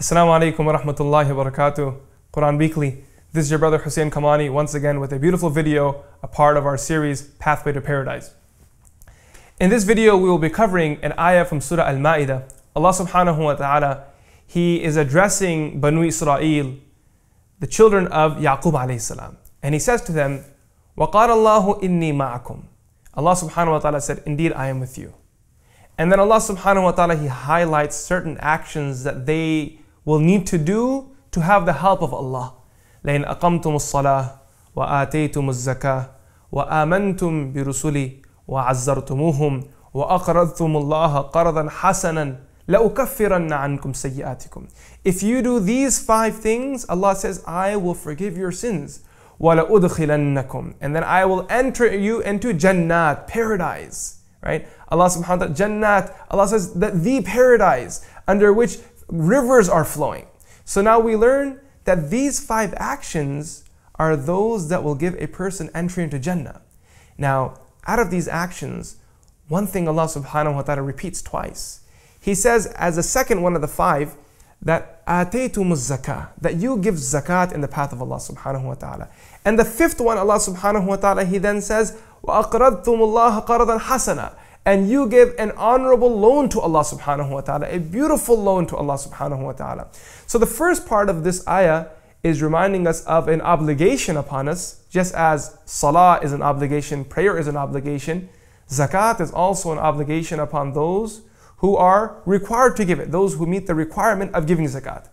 Assalamu alaikum wa rahmatullahi wa barakatuh. Quran Weekly. This is your brother Hussein Kamani once again with a beautiful video, a part of our series Pathway to Paradise. In this video, we will be covering an ayah from Surah Al Ma'idah. Allah subhanahu wa ta'ala, He is addressing Banu Israel, the children of Yaqub alayhi salam. And He says to them, وَقَالَ اللَّهُ إِنِّي مَعَكُمْ Allah subhanahu wa ta'ala said, Indeed, I am with you. And then Allah subhanahu wa ta'ala, He highlights certain actions that they will need to do to have the help of Allah. لَئِنْ أَقَمْتُمُ الصَّلَاةِ وَآتَيْتُمُ الزَّكَاةِ وَآمَنْتُمْ بِرُسُلِي وَعَزَّرْتُمُوهُمْ وَأَقْرَضْتُمُ اللَّهَ قَرْضًا حَسَنًا لَأُكَفِّرَنَّ عَنْكُمْ سَيِّئَاتِكُمْ If you do these five things, Allah says, I will forgive your sins. وَلَأُدْخِلَنَّكُمْ And then I will enter you into Jannat, paradise. Right? Allah subhanahu wa ta'ala, Jannat, Allah says that the paradise under which rivers are flowing. So now we learn that these five actions are those that will give a person entry into Jannah. Now, out of these actions, one thing Allah subhanahu wa ta'ala repeats twice. He says, as a second one of the five, that ataytum zakah, that you give zakat in the path of Allah subhanahu wa ta'ala. And the fifth one, Allah subhanahu wa ta'ala, he then says, وَأَقْرَضْتُمُ اللَّهَ قَرْضًا hasana and you give an honorable loan to Allah subhanahu wa ta'ala, a beautiful loan to Allah subhanahu wa ta'ala. So the first part of this ayah is reminding us of an obligation upon us, just as salah is an obligation, prayer is an obligation, zakat is also an obligation upon those who are required to give it, those who meet the requirement of giving zakat.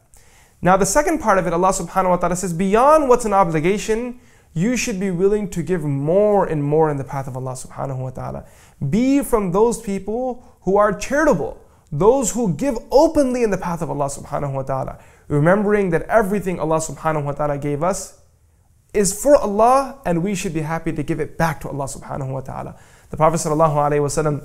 Now the second part of it, Allah subhanahu wa ta'ala says, beyond what's an obligation, you should be willing to give more and more in the path of Allah subhanahu wa ta'ala. Be from those people who are charitable, those who give openly in the path of Allah subhanahu wa ta'ala, remembering that everything Allah subhanahu wa ta'ala gave us is for Allah and we should be happy to give it back to Allah subhanahu wa ta'ala. The Prophet sallallahu alaihi wasallam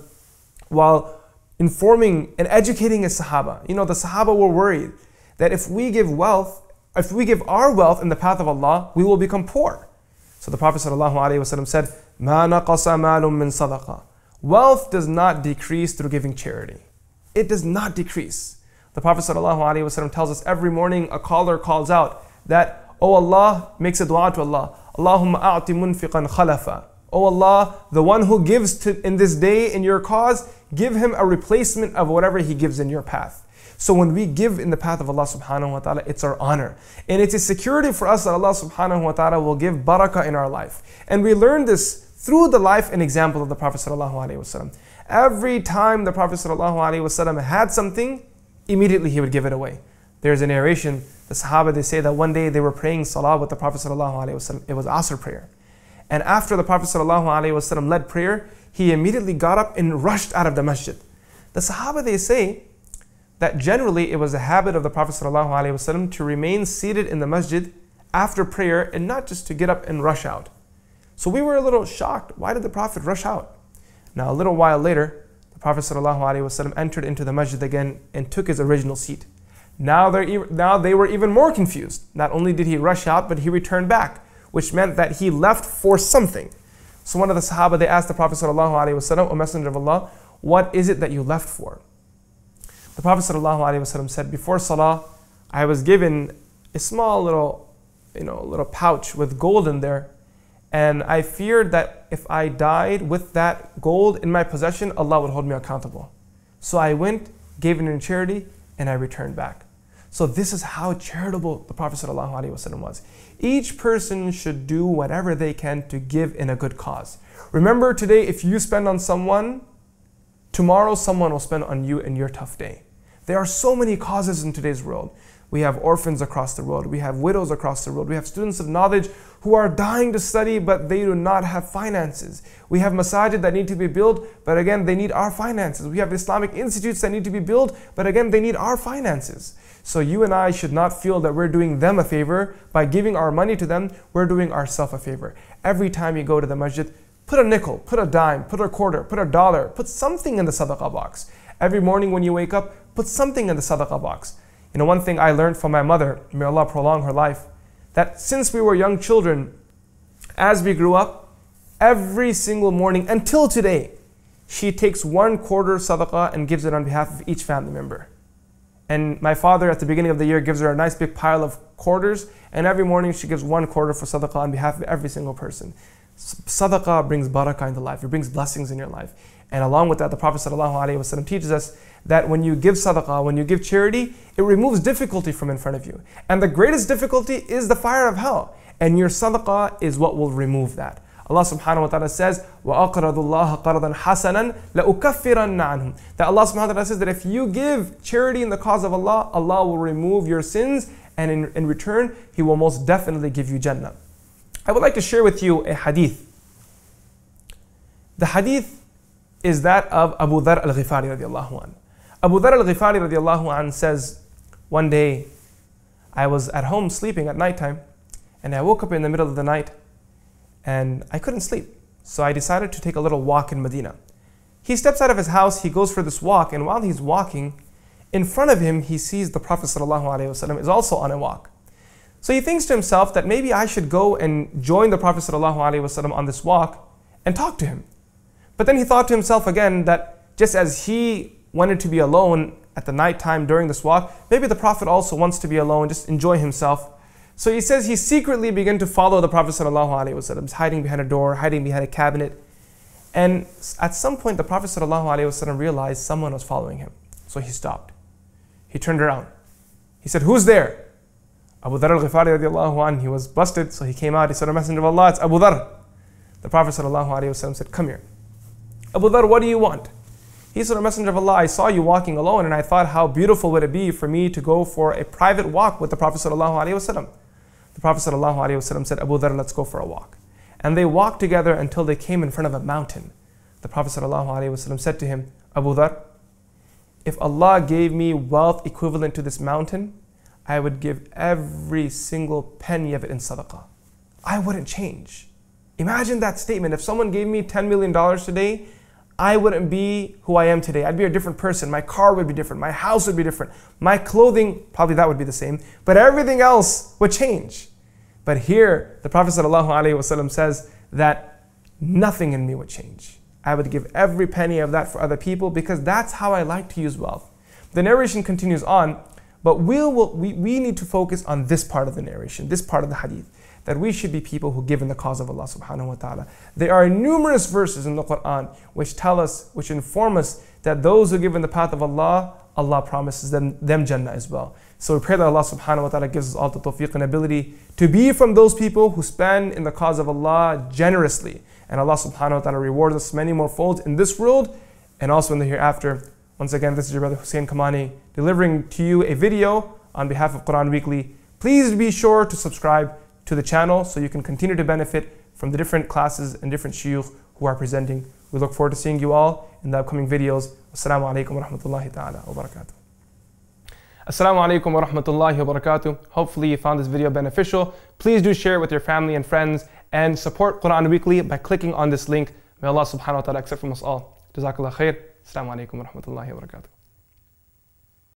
while informing and educating his sahaba, you know, the sahaba were worried that if we give wealth, if we give our wealth in the path of Allah, we will become poor. So the Prophet ﷺ said, مَا نَقَصَ مَالٌ مِّن صَدَقَةٍ Wealth does not decrease through giving charity. It does not decrease. The Prophet ﷺ tells us every morning a caller calls out that, O oh Allah, makes a dua to Allah, Allahumma a'ti munfiqan khalafa. O oh Allah, the one who gives to, in this day in your cause, give him a replacement of whatever he gives in your path. So when we give in the path of Allah subhanahu wa ta'ala, it's our honor. And it's a security for us that Allah subhanahu wa ta'ala will give barakah in our life. And we learn this through the life and example of the Prophet sallallahu alaihi wasallam. Every time the Prophet sallallahu alaihi wasallam had something, immediately he would give it away. There's a narration, the Sahaba they say that one day they were praying salah with the Prophet sallallahu alaihi wasallam. It was Asr prayer. And after the Prophet ﷺ led prayer, he immediately got up and rushed out of the masjid. The Sahaba they say that generally it was a habit of the Prophet ﷺ to remain seated in the masjid after prayer and not just to get up and rush out. So we were a little shocked. Why did the Prophet rush out? Now, a little while later, the Prophet ﷺ entered into the masjid again and took his original seat. Now, now they were even more confused. Not only did he rush out, but he returned back, which meant that he left for something. So one of the Sahaba, they asked the Prophet ﷺ, O Messenger of Allah, what is it that you left for? The Prophet ﷺ said, Before Salah, I was given a small little, you know, little pouch with gold in there. And I feared that if I died with that gold in my possession, Allah would hold me accountable. So I went, gave it in charity, and I returned back. So this is how charitable the Prophet ﷺ was. Each person should do whatever they can to give in a good cause. Remember today, if you spend on someone, tomorrow someone will spend on you in your tough day. There are so many causes in today's world. We have orphans across the world. We have widows across the world. We have students of knowledge who are dying to study, but they do not have finances. We have masajid that need to be built, but again, they need our finances. We have Islamic institutes that need to be built, but again, they need our finances. So you and I should not feel that we're doing them a favor. By giving our money to them, we're doing ourselves a favor. Every time you go to the masjid, put a nickel, put a dime, put a quarter, put a dollar, put something in the sadaqah box. Every morning when you wake up, put something in the sadaqah box. You know, one thing I learned from my mother, may Allah prolong her life, that since we were young children, as we grew up, every single morning until today, she takes one quarter sadaqah and gives it on behalf of each family member. And my father, at the beginning of the year, gives her a nice big pile of quarters, and every morning she gives one quarter for sadaqah on behalf of every single person. Sadaqah brings barakah into life, it brings blessings in your life. And along with that, the Prophet ﷺ teaches us that when you give sadaqah, when you give charity, it removes difficulty from in front of you. And the greatest difficulty is the fire of hell. And your sadaqah is what will remove that. Allah subhanahu wa ta'ala says, وَأَقْرَضُ اللَّهَ قَرْضًا حَسَنًا لَأُكَفِّرَنَّ عَنْهُمْ That Allah subhanahu wa ta'ala says that if you give charity in the cause of Allah, Allah will remove your sins and in, in return, He will most definitely give you Jannah. I would like to share with you a hadith. The hadith is that of Abu Dhar al Ghifari. Abu Dhar al Ghifari says, One day I was at home sleeping at nighttime, and I woke up in the middle of the night and I couldn't sleep. So I decided to take a little walk in Medina. He steps out of his house, he goes for this walk, and while he's walking, in front of him, he sees the Prophet Wasallam is also on a walk. So he thinks to himself that maybe I should go and join the Prophet Wasallam on this walk and talk to him. But then he thought to himself again that just as he wanted to be alone at the night time during this walk, maybe the Prophet also wants to be alone, just enjoy himself. So he says he secretly began to follow the Prophet sallallahu wasallam, hiding behind a door, hiding behind a cabinet. And at some point, the Prophet sallallahu wasallam realized someone was following him. So he stopped. He turned around. He said, Who's there? Abu Dhar al Ghifari radiallahu anh, he was busted, so he came out. He said, A Messenger of Allah, it's Abu Dhar. The Prophet sallallahu wasallam said, Come here. Abu Dhar, what do you want? He said, O Messenger of Allah, I saw you walking alone and I thought how beautiful would it be for me to go for a private walk with the Prophet Wasallam. The Prophet Wasallam said, Abu Dhar, let's go for a walk. And they walked together until they came in front of a mountain. The Prophet Wasallam said to him, Abu Dhar, if Allah gave me wealth equivalent to this mountain, I would give every single penny of it in sadaqah. I wouldn't change. Imagine that statement. If someone gave me $10 million today I wouldn't be who I am today. I'd be a different person. My car would be different. My house would be different. My clothing, probably that would be the same. But everything else would change. But here, the Prophet ﷺ says that nothing in me would change. I would give every penny of that for other people because that's how I like to use wealth. The narration continues on, but we'll, we we need to focus on this part of the narration, this part of the hadith that we should be people who give in the cause of Allah subhanahu wa ta'ala. There are numerous verses in the Quran which tell us, which inform us that those who give in the path of Allah, Allah promises them, them Jannah as well. So we pray that Allah subhanahu wa ta'ala gives us all the tawfiq and ability to be from those people who spend in the cause of Allah generously. And Allah subhanahu wa ta'ala rewards us many more folds in this world and also in the hereafter. Once again, this is your brother Hussein Kamani delivering to you a video on behalf of Quran Weekly. Please be sure to subscribe to the channel so you can continue to benefit from the different classes and different shuyukh who are presenting. We look forward to seeing you all in the upcoming videos. Assalamu alaikum wa rahmatullahi ta'ala wa barakatuh. Assalamu alaikum wa rahmatullahi wa barakatuh. Hopefully you found this video beneficial. Please do share with your family and friends and support Quran Weekly by clicking on this link. May Allah subhanahu wa ta'ala accept from us all. Jazakallah khair. Assalamu alaikum wa rahmatullahi wa barakatuh.